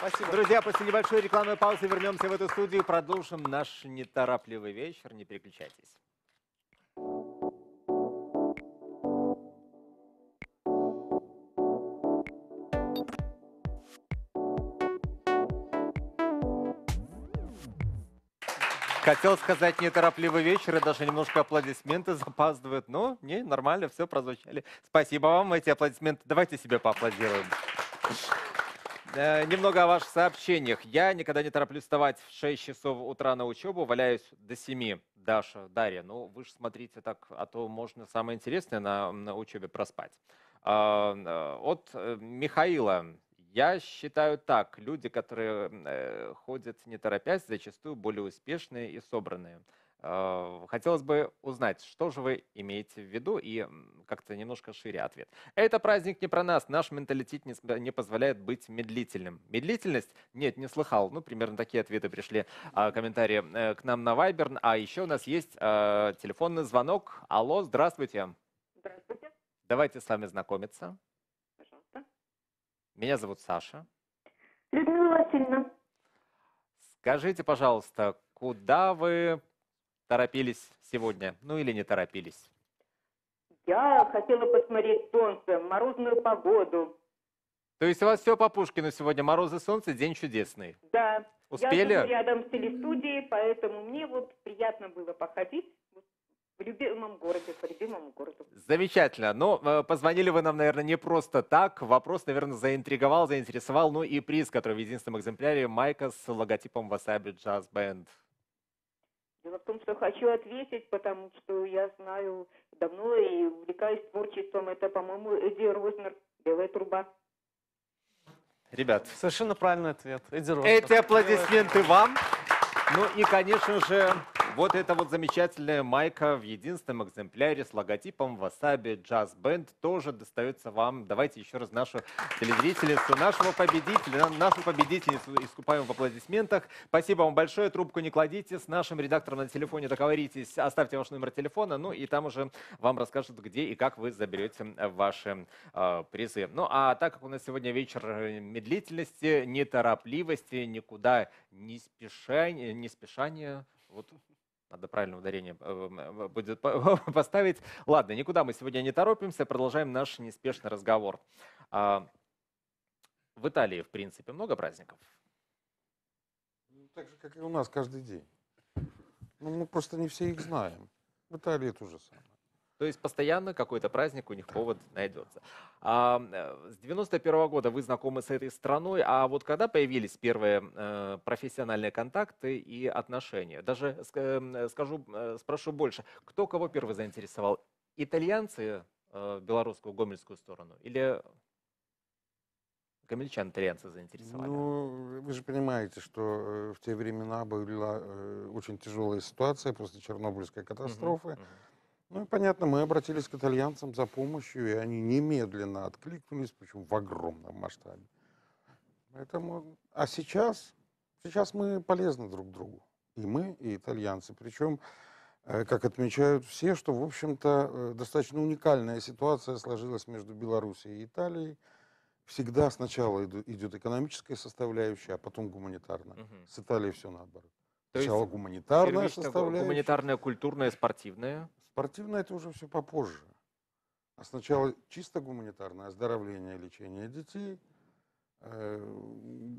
Speaker 1: Спасибо. Друзья, после небольшой рекламной паузы вернемся в эту студию и продолжим наш неторопливый вечер. Не переключайтесь. Хотел сказать неторопливый вечер и даже немножко аплодисменты запаздывают, но не, нормально, все прозвучали. Спасибо вам, эти аплодисменты. Давайте себе поаплодируем. Э, немного о ваших сообщениях. Я никогда не тороплюсь вставать в 6 часов утра на учебу, валяюсь до 7. Даша, Дарья, ну вы же смотрите так, а то можно самое интересное на, на учебе проспать. А, э, от э, Михаила. Я считаю так, люди, которые ходят не торопясь, зачастую более успешные и собранные. Э, хотелось бы узнать, что же вы имеете в виду и как-то немножко шире ответ. Это праздник не про нас, наш менталитет не позволяет быть медлительным. Медлительность? Нет, не слыхал. Ну, примерно такие ответы пришли, а, комментарии э, к нам на Вайберн. А еще у нас есть э, телефонный звонок. Алло, здравствуйте. Здравствуйте. Давайте с вами знакомиться. Пожалуйста. Меня зовут Саша.
Speaker 3: Людмила Васильевна.
Speaker 1: Скажите, пожалуйста, куда вы торопились сегодня? Ну или не торопились?
Speaker 3: Я хотела
Speaker 4: посмотреть солнце, морозную погоду.
Speaker 1: То есть у вас все по Пушкину сегодня, морозы, солнце, день чудесный.
Speaker 3: Да. Успели? Я живу рядом с телестудией, поэтому мне вот
Speaker 4: приятно было походить в любимом городе, по любимому городу.
Speaker 1: Замечательно. Но ну, э, позвонили вы нам, наверное, не просто так. Вопрос, наверное, заинтриговал, заинтересовал. Ну и приз, который в единственном экземпляре майка с логотипом Wasabi Jazz Band.
Speaker 3: Дело в том, что хочу ответить, потому что я знаю давно и увлекаюсь творчеством. Это, по-моему, Эдди Рознер «Белая труба».
Speaker 2: Ребят. Совершенно правильный ответ. Эдди Рознер. Эти аплодисменты вам. Ну и, конечно же,
Speaker 1: вот это вот замечательная майка в единственном экземпляре с логотипом Wasabi Jazz Band тоже достается вам. Давайте еще раз нашу телезрительницу, нашего победителя, нашу победительницу искупаем в аплодисментах. Спасибо вам большое. Трубку не кладите. С нашим редактором на телефоне договоритесь. Оставьте ваш номер телефона, ну и там уже вам расскажут, где и как вы заберете ваши э, призы. Ну а так как у нас сегодня вечер э, медлительности, неторопливости, никуда не спеша не спешания вот надо правильное ударение э, будет поставить. Ладно, никуда мы сегодня не торопимся, продолжаем наш неспешный разговор. А, в Италии, в принципе, много
Speaker 3: праздников? Ну, так же, как и у нас каждый день. Но ну, мы просто не все их знаем. В Италии то же самое.
Speaker 1: То есть постоянно какой-то праздник у них повод найдется. А, э, с 91 -го года вы знакомы с этой страной, а вот когда появились первые э, профессиональные контакты и отношения? Даже э, скажу, э, спрошу больше, кто кого первый заинтересовал? Итальянцы э, белорусскую гомельскую сторону или Гомельчан итальянцы заинтересовали.
Speaker 3: Ну, вы же понимаете, что э, в те времена была э, очень тяжелая ситуация после Чернобыльской катастрофы. Uh -huh, uh -huh. Ну и понятно, мы обратились к итальянцам за помощью, и они немедленно откликнулись, причем в огромном масштабе. Поэтому, а сейчас, сейчас мы полезны друг другу, и мы, и итальянцы. Причем, э, как отмечают все, что, в общем-то, э, достаточно уникальная ситуация сложилась между Белоруссией и Италией. Всегда сначала идет экономическая составляющая, а потом гуманитарная. Угу. С Италией все наоборот. То Сначала есть гуманитарная составляющая.
Speaker 1: Гуманитарная, культурная, спортивная.
Speaker 3: Спортивное – это уже все попозже. А сначала чисто гуманитарное оздоровление, лечение детей, э,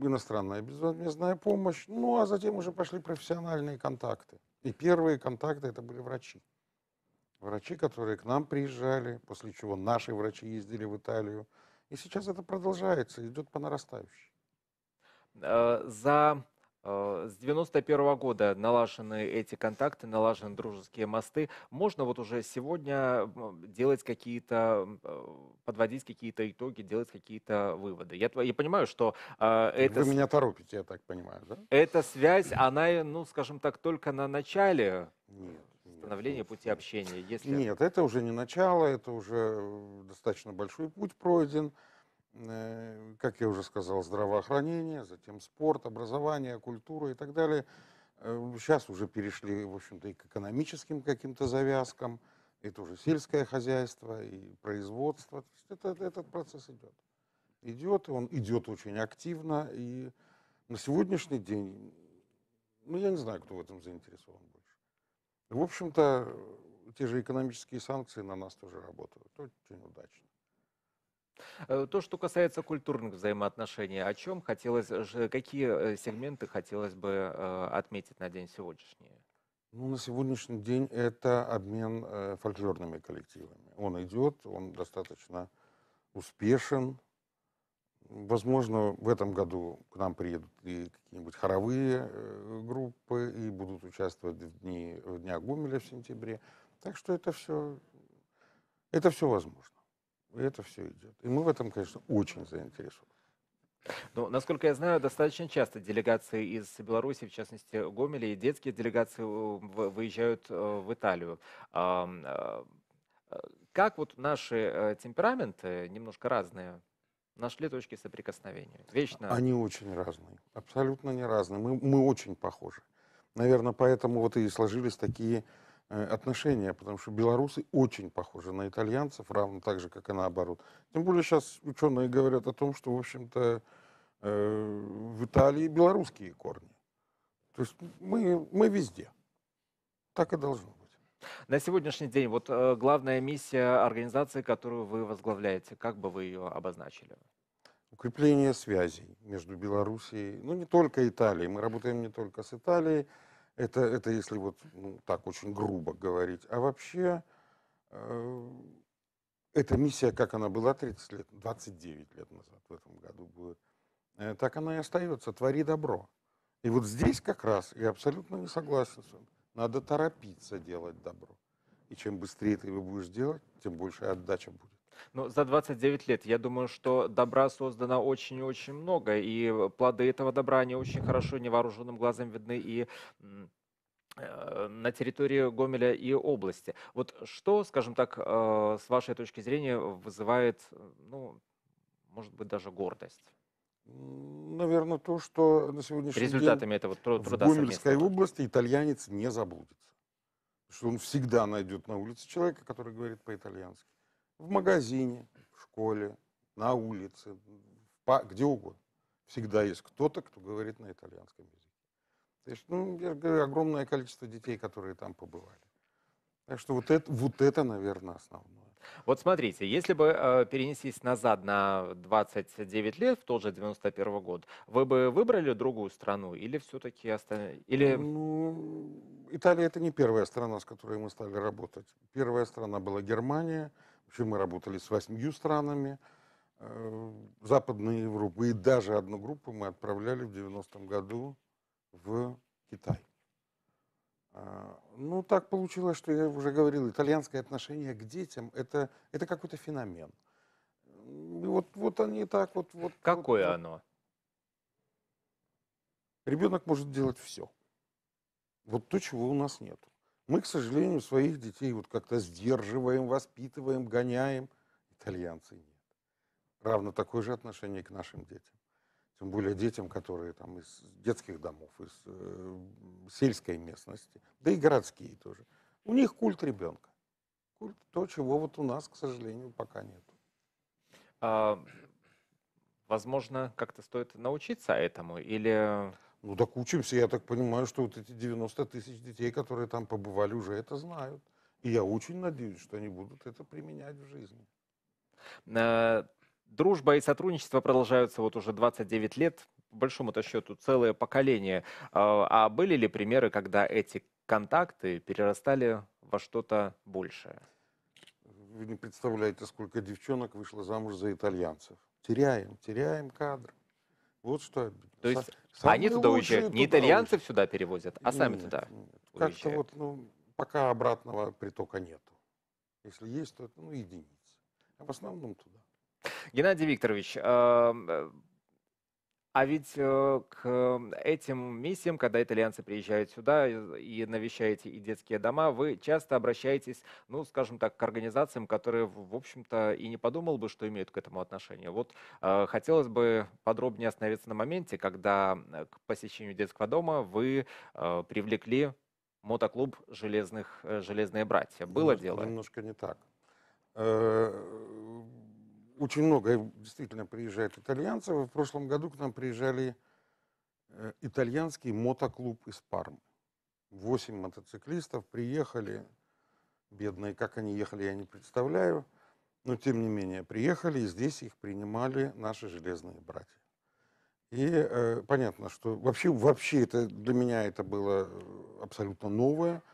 Speaker 3: иностранная безвозмездная помощь. Ну, а затем уже пошли профессиональные контакты. И первые контакты – это были врачи. Врачи, которые к нам приезжали, после чего наши врачи ездили в Италию. И сейчас это продолжается, идет по нарастающей.
Speaker 1: Э, за Э, с 91 -го года налажены эти контакты, налажены дружеские мосты. Можно вот уже сегодня делать какие-то, э, подводить какие-то итоги, делать какие-то выводы. Я, я понимаю, что э, а, это... Вы меня торопите, я так понимаю, да? Эта связь, она, э, ну, скажем так, только на начале нет, становления нет, пути общения. Если...
Speaker 3: Нет, это уже не начало, это уже достаточно большой путь пройден. Э, как я уже сказал, здравоохранение, затем спорт, образование, культура и так далее. Э, сейчас уже перешли, в общем-то, и к экономическим каким-то завязкам, Это уже сельское хозяйство, и производство. То Это, этот процесс идет. Идет, и он идет очень активно, и на сегодняшний день, ну, я не знаю, кто в этом заинтересован больше. В общем-то, те же экономические санкции на нас тоже работают, очень удачно.
Speaker 1: Э, то, что касается культурных взаимоотношений, о чем хотелось, э, какие э, сегменты хотелось бы отметить на день сегодняшний?
Speaker 3: Ну, на сегодняшний день это обмен фольклорными коллективами. Он идет, он достаточно успешен. Возможно, в этом году к нам приедут и какие-нибудь хоровые группы, и будут участвовать в, дни, в Дня Гумеля в сентябре. Так что это все, это все возможно. И это все идет. И мы в этом, конечно, очень заинтересованы. Ну, насколько я
Speaker 1: знаю, достаточно часто делегации из Беларуси, в частности Гомеля, и детские делегации э, выезжают э, в Италию. Э, как вот наши темпераменты, немножко разные, нашли точки соприкосновения? Вечно... Они очень
Speaker 3: разные, абсолютно не разные. Мы, мы очень похожи. Наверное, поэтому вот и сложились такие Э, отношения, потому что белорусы очень похожи на итальянцев, равно так же, как и наоборот. Тем более сейчас ученые говорят о том, что, в общем-то, э, в Италии белорусские корни. То есть мы, мы везде. Так и должно быть.
Speaker 1: На сегодняшний день вот э, главная миссия организации, которую вы возглавляете, как бы вы ее обозначили?
Speaker 3: Укрепление связей между Белоруссией, ну не только Италией. Мы работаем не только с Италией, это, это если вот ну, так очень грубо говорить. А вообще, э, эта миссия, как она была 30 лет, 29 лет назад, в этом году будет, э, так она и остается. Твори добро. И вот здесь как раз, я абсолютно не согласен с вами, надо торопиться делать добро. И чем быстрее ты его будешь делать, тем больше отдача будет.
Speaker 1: Но за 29 лет, я думаю, что добра создано очень-очень много, и плоды этого добра, они очень хорошо невооруженным глазом видны и э, на территории Гомеля и области. Вот что, скажем так, э, с вашей точки зрения вызывает, ну, может быть, даже гордость?
Speaker 3: Наверное, то, что на сегодняшний Результатами день этого труда в Гомельской области итальянец не заблудится, Что он всегда найдет на улице человека, который говорит по-итальянски в магазине, в школе, на улице, где угодно. Всегда есть кто-то, кто говорит на итальянском языке. То есть, ну, я говорю, огромное количество детей, которые там побывали. Так что вот это, вот это наверное, основное.
Speaker 1: Вот смотрите, если бы э, перенесись назад на 29 лет, в тот же 91 год, вы бы выбрали другую страну или все-таки остальные? Или...
Speaker 3: Ну, Италия это не первая страна, с которой мы стали работать. Первая страна была Германия – Вообще мы работали с восьмью странами э, Западной Европы. И даже одну группу мы отправляли в 90-м году в Китай. А, ну, так получилось, что я уже говорил, итальянское отношение к детям это, – это какой-то феномен. вот, вот они так вот... вот Какое вот, оно? Ребенок может делать все. Вот то, чего у нас нет. Мы, к сожалению, своих детей вот как-то сдерживаем, воспитываем, гоняем. Итальянцы нет. Равно такое же отношение к нашим детям. Тем более детям, которые там из детских домов, из э, сельской местности, да и городские тоже. У них культ ребенка. Культ то, чего вот у нас, к сожалению, пока нет.
Speaker 1: А, возможно, как-то стоит научиться
Speaker 3: этому или ну, так учимся. Я так понимаю, что вот эти 90 тысяч детей, которые там побывали, уже это знают. И я очень надеюсь, что они будут это применять в жизни.
Speaker 1: Э, дружба и сотрудничество продолжаются вот уже 29 лет. По большому-то счету целое поколение. Э, а были ли примеры, когда эти контакты
Speaker 3: перерастали во что-то большее? Вы не представляете, сколько девчонок вышло замуж за итальянцев. Теряем, теряем кадры. Вот что
Speaker 4: То есть Самые они туда уезжают, не туда итальянцев уезжают. сюда перевозят, а сами нет, туда Как-то
Speaker 3: вот, ну, пока обратного притока нету. Если есть, то это, ну, единицы. А в основном туда. Геннадий Викторович, эм, э, а ведь
Speaker 1: э, к эм, этим миссиям, когда итальянцы приезжают сюда и навещаете и детские дома, вы часто обращаетесь, ну, скажем так, к организациям, которые, в общем-то, и не подумал бы, что имеют к этому отношение. Вот э, хотелось бы подробнее остановиться на моменте, когда э, к посещению детского дома вы привлекли мотоклуб «Железных, «Железные братья». Было немножко, дело?
Speaker 3: Немножко не так очень много э, действительно приезжает итальянцев. В прошлом году к нам приезжали э, итальянский мотоклуб из Пармы. Восемь мотоциклистов приехали, бедные, как они ехали, я не представляю. Но, тем не менее, приехали, и здесь их принимали наши железные братья. И э, понятно, что вообще, вообще это для меня это было э, абсолютно новое –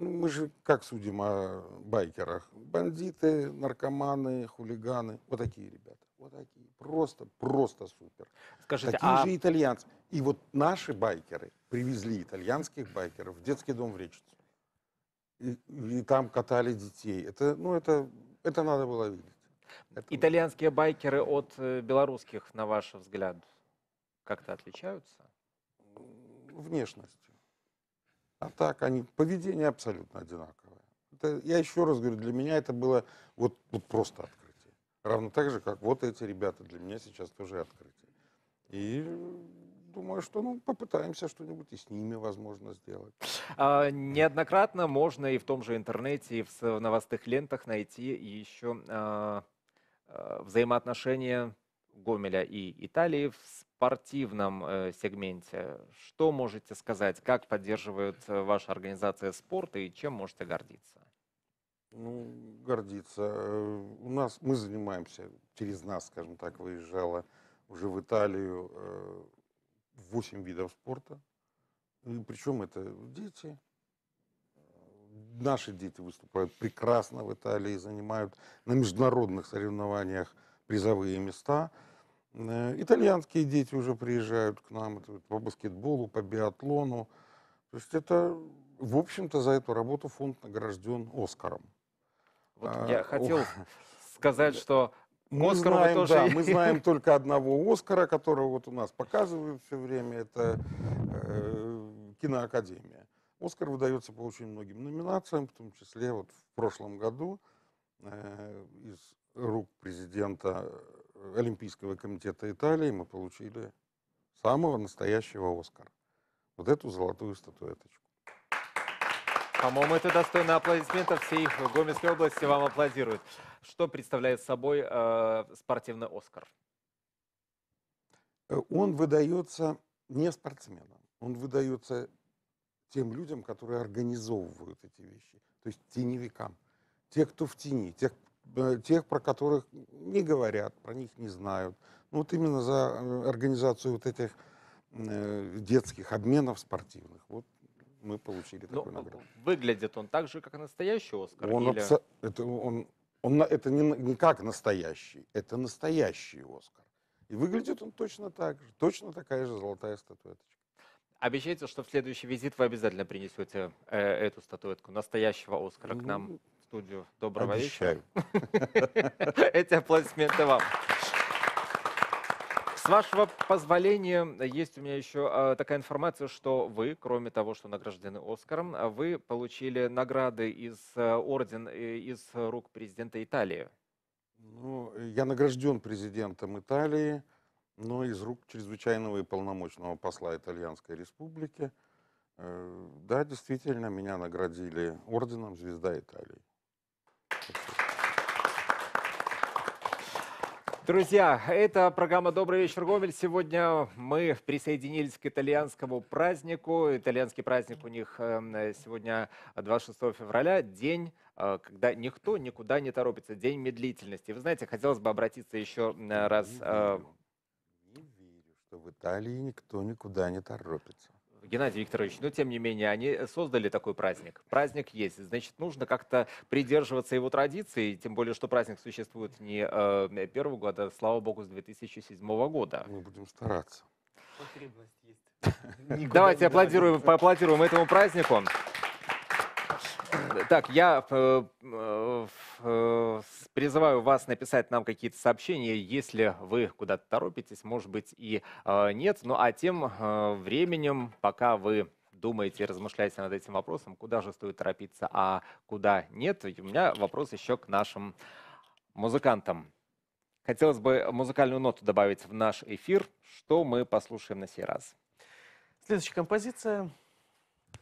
Speaker 3: ну, мы же как судим о байкерах? Бандиты, наркоманы, хулиганы. Вот такие ребята. Вот такие. Просто, просто супер. Скажите, такие а... же итальянцы. И вот наши байкеры привезли итальянских байкеров в детский дом в Речицу. И, и там катали детей. Это, ну, это, это надо было видеть.
Speaker 1: Это... Итальянские байкеры от э, белорусских, на ваш взгляд, как-то отличаются?
Speaker 3: Внешность а так, они, поведение абсолютно одинаковое. Это, я еще раз говорю, для меня это было вот, вот просто открытие. Равно так же, как вот эти ребята для меня сейчас тоже открытие. И думаю, что ну, попытаемся что-нибудь и с ними, возможно, сделать. А,
Speaker 1: неоднократно можно и в том же интернете, и в новостных лентах найти еще а, а, взаимоотношения Гомеля и Италии в спортивном э, сегменте. Что можете сказать? Как поддерживает э, ваша организация спорт и чем можете гордиться?
Speaker 3: Ну, гордиться. Э, у нас мы занимаемся, через нас, скажем так, выезжала уже в Италию э, 8 видов спорта. И причем это дети. Наши дети выступают прекрасно в Италии, занимают на международных соревнованиях – призовые места. Э, итальянские дети уже приезжают к нам по баскетболу, по биатлону. То есть это, в общем-то, за эту работу фонд награжден Оскаром. Вот а, я хотел о...
Speaker 1: сказать, что мы Оскар знаем, тоже... да, мы знаем
Speaker 3: только одного Оскара, которого вот у нас показывают все время, это э, киноакадемия. Оскар выдается по очень многим номинациям, в том числе вот в прошлом году э, из рук президента э, Олимпийского комитета Италии мы получили самого настоящего Оскара. Вот эту золотую статуэточку. По-моему, это достойно аплодисментов всей Гомельской области вам аплодируют. Что
Speaker 1: представляет собой э, спортивный Оскар?
Speaker 3: Э, он выдается не спортсменам, он выдается тем людям, которые организовывают эти вещи, то есть теневикам. Те, кто в тени, те, Э, тех, про которых не говорят, про них не знают. Ну, вот именно за э, организацию вот этих э, детских обменов спортивных. Вот мы получили Но такую награду.
Speaker 1: Выглядит он так же, как настоящий Оскар? Он, или... абсо...
Speaker 3: это, он, он, это не, не как настоящий, это настоящий Оскар. И выглядит он точно так же, точно такая же золотая статуэточка.
Speaker 1: Обещайте, что в следующий визит вы обязательно принесете э, эту статуэтку настоящего Оскара ну, к нам студию. Доброго Обещаю. вечера. Эти аплодисменты вам. С вашего позволения, есть у меня еще а, такая информация, что вы, кроме того, что награждены Оскаром, вы получили награды из э, орден э, из рук президента Италии.
Speaker 3: Ну, я награжден президентом Италии, но из рук чрезвычайного и полномочного посла Итальянской Республики. Э, да, действительно, меня наградили орденом «Звезда Италии». Друзья, это программа «Добрый вечер, Гомель». Сегодня
Speaker 1: мы присоединились к итальянскому празднику. Итальянский праздник у них эм, сегодня 26 февраля, день э, когда никто никуда не торопится, день медлительности. Вы знаете, хотелось бы обратиться еще э, раз... Не э, верю, не верю что в
Speaker 3: Италии никто никуда не торопится.
Speaker 1: Геннадий Викторович, но тем не менее, они э, создали такой праздник. Праздник есть, значит, нужно как-то придерживаться его традиции, тем более, что праздник существует не э, первого года, а, слава богу, с 2007 года. Мы будем стараться.
Speaker 4: Потребность есть. Давайте аплодируем,
Speaker 1: поаплодируем этому празднику. Так, я э, э, э Призываю вас написать нам какие-то сообщения, если вы куда-то торопитесь, может быть и э, нет. Ну а тем э, временем, пока вы думаете и размышляете над этим вопросом, куда же стоит торопиться, а куда нет, у меня вопрос еще к нашим музыкантам. Хотелось бы музыкальную ноту добавить в наш эфир. Что мы
Speaker 2: послушаем на сей раз? Следующая композиция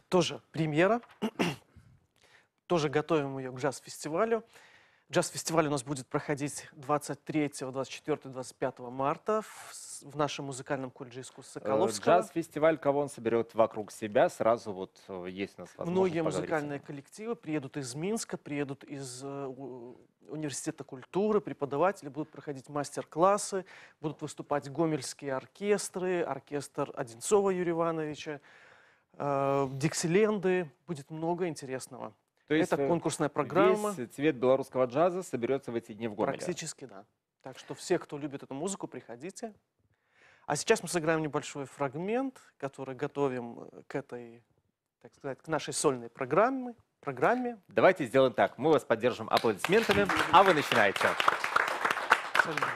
Speaker 2: тоже премьера. тоже готовим ее к джаз-фестивалю. Джаз-фестиваль у нас будет проходить 23, 24, 25 марта в, в нашем музыкальном колледже искусств э, Соколовского.
Speaker 1: Джаз-фестиваль, кого он соберет вокруг себя, сразу вот э, есть у нас Многие музыкальные
Speaker 2: коллективы приедут из Минска, приедут из э, университета культуры, преподаватели, будут проходить мастер-классы, будут выступать гомельские оркестры, оркестр Одинцова Юрия Ивановича, э, Диксиленды. Будет много интересного. То есть Это э, конкурсная программа. Весь
Speaker 1: цвет белорусского джаза соберется в эти дни в городе. Практически,
Speaker 2: да. Так что все, кто любит эту музыку, приходите. А сейчас мы сыграем небольшой фрагмент, который готовим э, к этой, так сказать, к нашей сольной программе. программе.
Speaker 1: Давайте сделаем так. Мы вас поддержим аплодисментами, а вы начинаете. Абсолютно.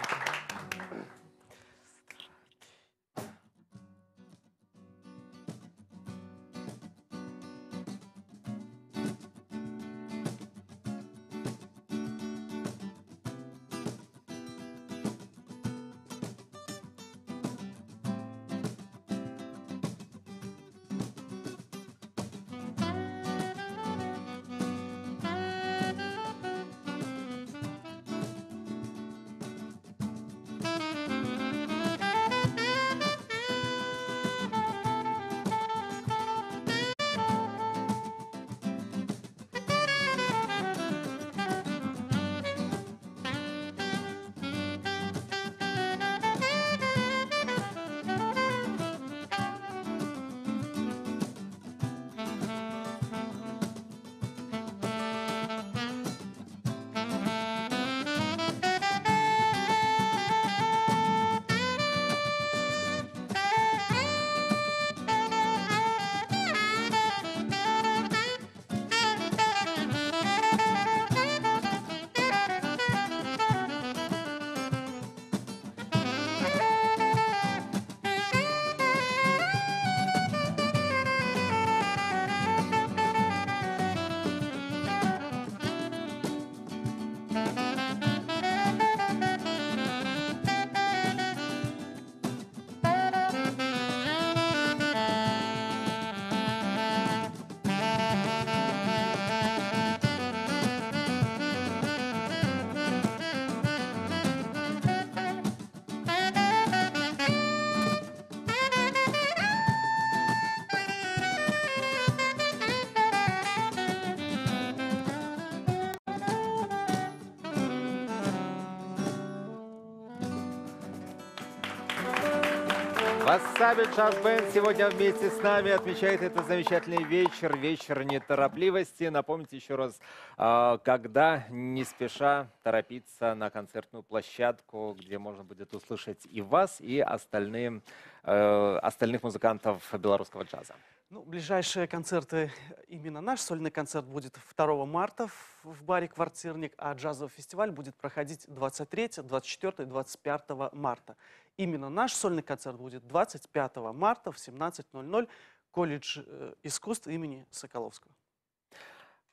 Speaker 1: Ансамбль «Джаз Бенд» сегодня вместе с нами отмечает этот замечательный вечер, вечер неторопливости. Напомните еще раз, а, когда не спеша торопиться на концертную площадку, где можно будет услышать и вас, и остальные, э, остальных музыкантов белорусского джаза.
Speaker 2: Ну, ближайшие концерты, именно наш сольный концерт будет 2 марта в баре «Квартирник», а джазовый фестиваль будет проходить 23, 24, 25 марта. Именно наш сольный концерт будет 25 марта в 17.00 колледж э, искусств имени Соколовского.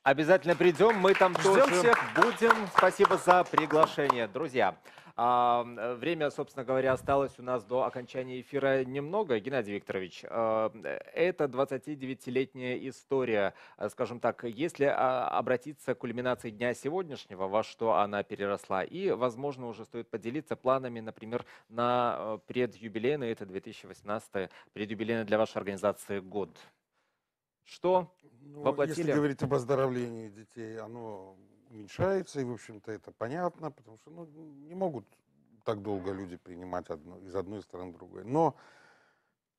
Speaker 1: Обязательно придем, мы там Ждем тоже всех. будем. Спасибо за приглашение, друзья. А, время, собственно говоря, осталось у нас до окончания эфира немного. Геннадий Викторович, э, это 29-летняя история, э, скажем так, если а, обратиться к кульминации дня сегодняшнего, во что она переросла, и, возможно, уже стоит поделиться планами, например, на предюбилейный, это 2018 предюбилейный для вашей организации год. Что ну, воплотили? Если
Speaker 3: говорить об оздоровлении детей, оно уменьшается, и, в общем-то, это понятно, потому что ну, не могут так долго люди принимать одно, из одной стороны в другой. Но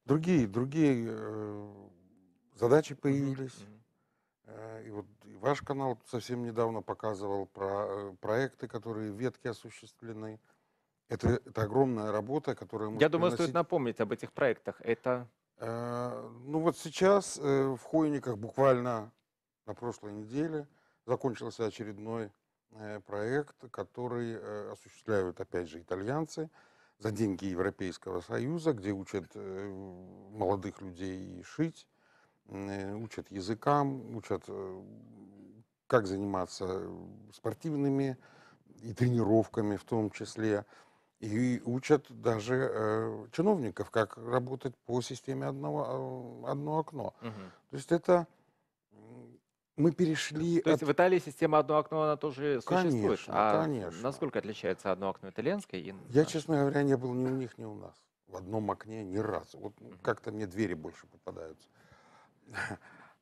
Speaker 3: другие, другие э, задачи появились. Э, и вот ваш канал совсем недавно показывал про э, проекты, которые ветки осуществлены. Это, это огромная работа, которая... Я думаю, приносить... стоит
Speaker 1: напомнить об этих проектах.
Speaker 3: Это... Э, ну вот сейчас э, в Хойниках буквально на прошлой неделе закончился очередной э, проект, который э, осуществляют, опять же, итальянцы за деньги Европейского Союза, где учат э, молодых людей шить, учат языкам, учат, как заниматься спортивными и тренировками в том числе, и учат даже э, чиновников, как работать по системе одного, одно окно. Угу. То есть это мы перешли. То от... есть в
Speaker 1: Италии система одно окно, она тоже конечно, существует. А конечно. Насколько
Speaker 3: отличается одно окно итальянское и. Я, честно говоря, не был ни у них, ни у нас. В одном окне ни разу. Вот угу. как-то мне двери больше попадаются.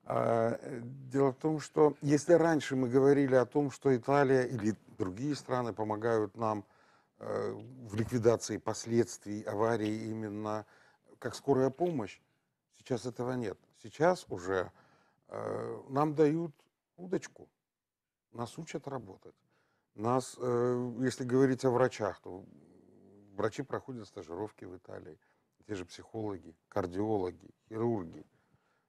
Speaker 3: А, э, дело в том, что если раньше мы говорили о том, что Италия или другие страны помогают нам э, в ликвидации последствий аварии именно как скорая помощь, сейчас этого нет. Сейчас уже Э, нам дают удочку, нас учат работать. Нас, э, если говорить о врачах, то врачи проходят стажировки в Италии, те же психологи, кардиологи, хирурги.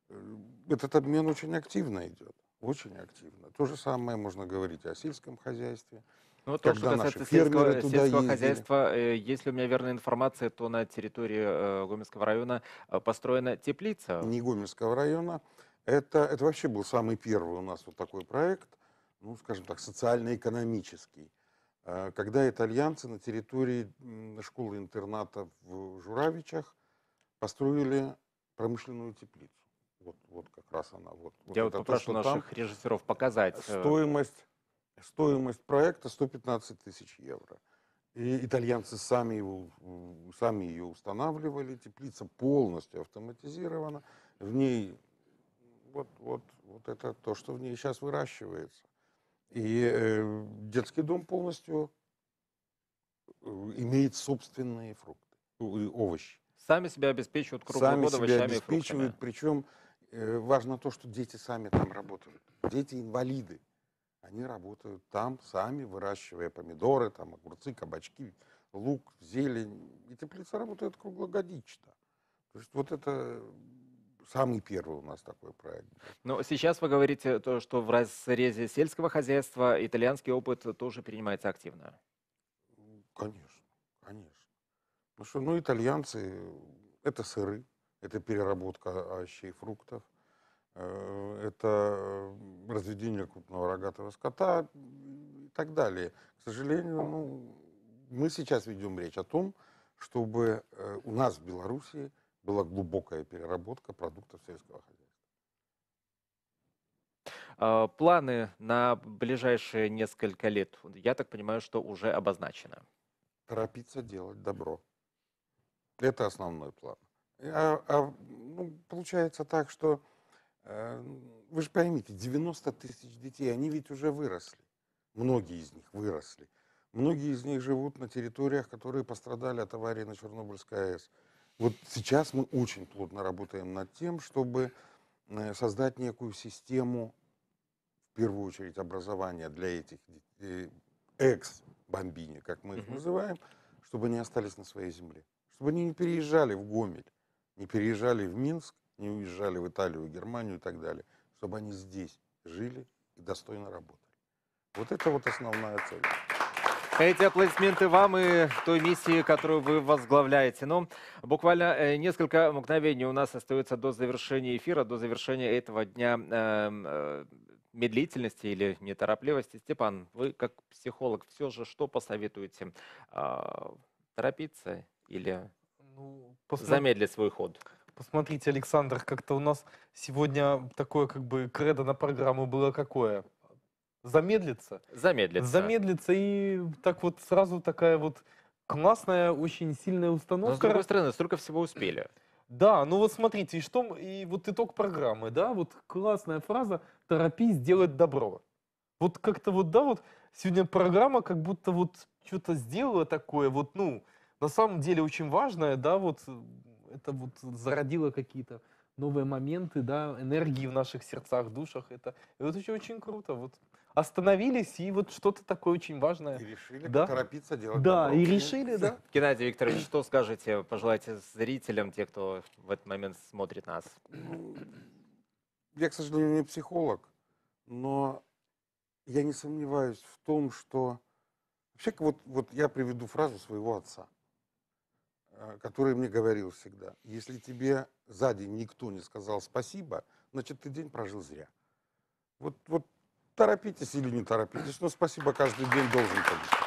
Speaker 3: Э, этот обмен очень активно идет, очень активно. То же самое можно говорить о сельском хозяйстве, ну, когда то, что касается наши фермеры сельского, туда сельского хозяйства,
Speaker 1: если у меня верная информация, то на территории э, Гомельского района построена теплица.
Speaker 3: Не Гомельского района, это, это вообще был самый первый у нас вот такой проект, ну, скажем так, социально-экономический, э, когда итальянцы на территории школы-интерната в Журавичах построили промышленную теплицу. Вот, вот как раз она. Вот, Я вот, вот попрошу то, наших режиссеров
Speaker 1: показать. Э, стоимость,
Speaker 3: стоимость проекта 115 тысяч евро. И итальянцы сами, его, сами ее устанавливали. Теплица полностью автоматизирована. В ней вот, вот, вот это то, что в ней сейчас выращивается. И э, детский дом полностью э, имеет собственные фрукты, э, овощи.
Speaker 1: Сами себя обеспечивают
Speaker 3: круглый Сами себя обеспечивают, причем э, важно то, что дети сами там работают. Дети инвалиды, они работают там сами, выращивая помидоры, там огурцы, кабачки, лук, зелень. И теплицы работает круглогодично. То есть вот это самый первый у нас такой проект. Но
Speaker 1: сейчас вы говорите, то, что в разрезе сельского хозяйства итальянский опыт тоже принимается активно.
Speaker 3: Конечно, конечно. Ну что, ну, итальянцы, это сыры, это переработка овощей и фруктов, э, это э, разведение крупного рогатого скота и так далее. К сожалению, ну, мы сейчас ведем речь о том, чтобы э, у нас в Белоруссии была глубокая переработка продуктов сельского хозяйства.
Speaker 1: А, планы на ближайшие несколько лет, я так понимаю, что уже обозначено.
Speaker 3: Торопиться делать добро. Это основной план. А, а, ну, получается так, что э, вы же поймите, 90 тысяч детей, они ведь уже выросли. Многие из них выросли. Многие из них живут на территориях, которые пострадали от аварии на Чернобыльской АЭС. Вот сейчас мы очень плотно работаем над тем, чтобы э, создать некую систему, в первую очередь, образования для этих э, экс-бомбини, как мы их называем, чтобы они остались на своей земле. Чтобы они не переезжали в Гомель, не переезжали в Минск, не уезжали в Италию, Германию и так далее. Чтобы они здесь жили и достойно работали. Вот это вот основная цель. Эти
Speaker 1: аплодисменты вам и той миссии, которую вы возглавляете. Но ну, буквально э, несколько мгновений у нас остается до завершения эфира, до завершения этого дня эм, э, медлительности или неторопливости. Степан, вы как психолог все же что посоветуете? А, торопиться или ну, замедлить свой ход?
Speaker 5: Посмотрите, Александр, как-то у нас сегодня такое как бы кредо на программу было какое – замедлится,
Speaker 1: замедлится, замедлится
Speaker 5: и так вот сразу такая вот классная, очень сильная установка. Но с другой стороны,
Speaker 1: столько всего успели.
Speaker 5: Да, ну вот смотрите, и что и вот итог программы, да, вот классная фраза «торопись делать добро». Вот как-то вот, да, вот сегодня программа как будто вот что-то сделала такое, вот, ну, на самом деле очень важное, да, вот э, это вот зародило какие-то новые моменты, да, энергии в наших сердцах, душах. Это, вот очень, очень круто. Вот остановились и вот что-то такое очень важное. И решили да? торопиться делать.
Speaker 1: Да, добро. и решили, да. да. Геннадий Викторович, что скажете, пожелайте зрителям, те, кто в этот момент смотрит нас?
Speaker 3: Я, к сожалению, не психолог, но я не сомневаюсь в том, что... Вообще, вот, вот я приведу фразу своего отца, э, который мне говорил всегда. Если тебе сзади никто не сказал спасибо, значит, ты день прожил зря. Вот, вот торопитесь или не торопитесь, но спасибо каждый день должен, конечно.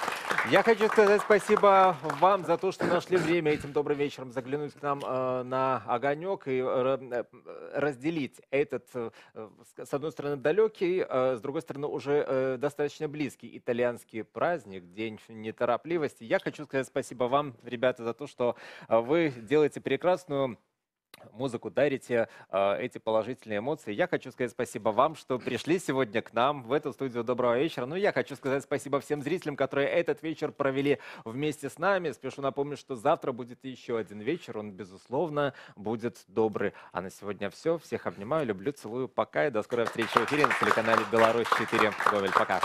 Speaker 3: Я хочу
Speaker 1: сказать спасибо вам за то, что нашли время этим добрым вечером заглянуть к нам э, на огонек и э, э разделить этот, э, с одной стороны, далекий, э, с другой стороны, уже э, достаточно близкий итальянский праздник, День неторопливости. Я хочу сказать спасибо вам, ребята, за то, что э, вы делаете прекрасную музыку дарите э, эти положительные эмоции. Я хочу сказать спасибо вам, что пришли сегодня к нам в эту студию. Доброго вечера. Ну, я хочу сказать спасибо всем зрителям, которые этот вечер провели вместе с нами. Спешу напомнить, что завтра будет еще один вечер. Он, безусловно, будет добрый. А на сегодня все. Всех обнимаю, люблю, целую. Пока и до скорой встречи в эфире на телеканале «Беларусь-4». Говель, пока.